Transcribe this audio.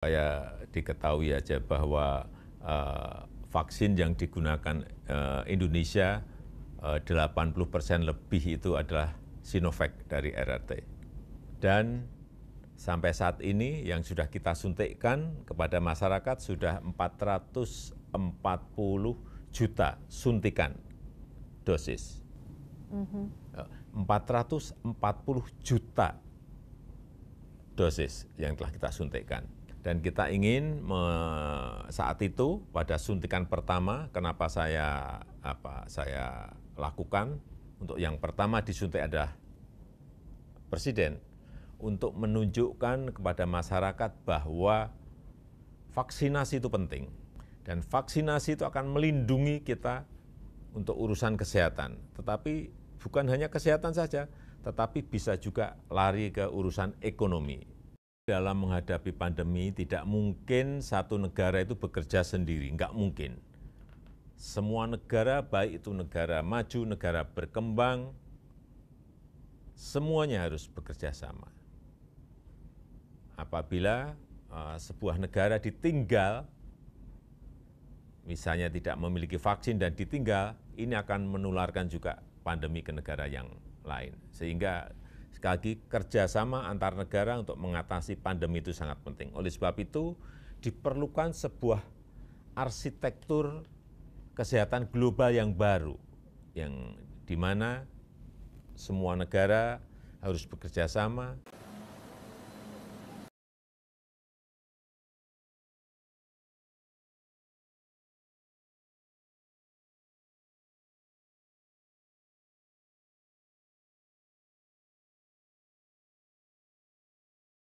Saya diketahui aja bahwa uh, vaksin yang digunakan uh, Indonesia eh, uh, 80% lebih itu adalah Sinovac dari RRT. Dan sampai saat ini yang sudah kita suntikkan kepada masyarakat sudah 440 juta suntikan dosis. Mm -hmm. 440 juta dosis yang telah kita suntikkan dan kita ingin me, saat itu pada suntikan pertama kenapa saya apa saya lakukan untuk yang pertama disuntik adalah presiden untuk menunjukkan kepada masyarakat bahwa vaksinasi itu penting dan vaksinasi itu akan melindungi kita untuk urusan kesehatan tetapi bukan hanya kesehatan saja tetapi bisa juga lari ke urusan ekonomi dalam menghadapi pandemi tidak mungkin satu negara itu bekerja sendiri, enggak mungkin. Semua negara, baik itu negara maju, negara berkembang, semuanya harus bekerja sama. Apabila uh, sebuah negara ditinggal, misalnya tidak memiliki vaksin dan ditinggal, ini akan menularkan juga pandemi ke negara yang lain. Sehingga Sekali lagi, kerjasama antar negara untuk mengatasi pandemi itu sangat penting. Oleh sebab itu, diperlukan sebuah arsitektur kesehatan global yang baru, yang di mana semua negara harus bekerja sama.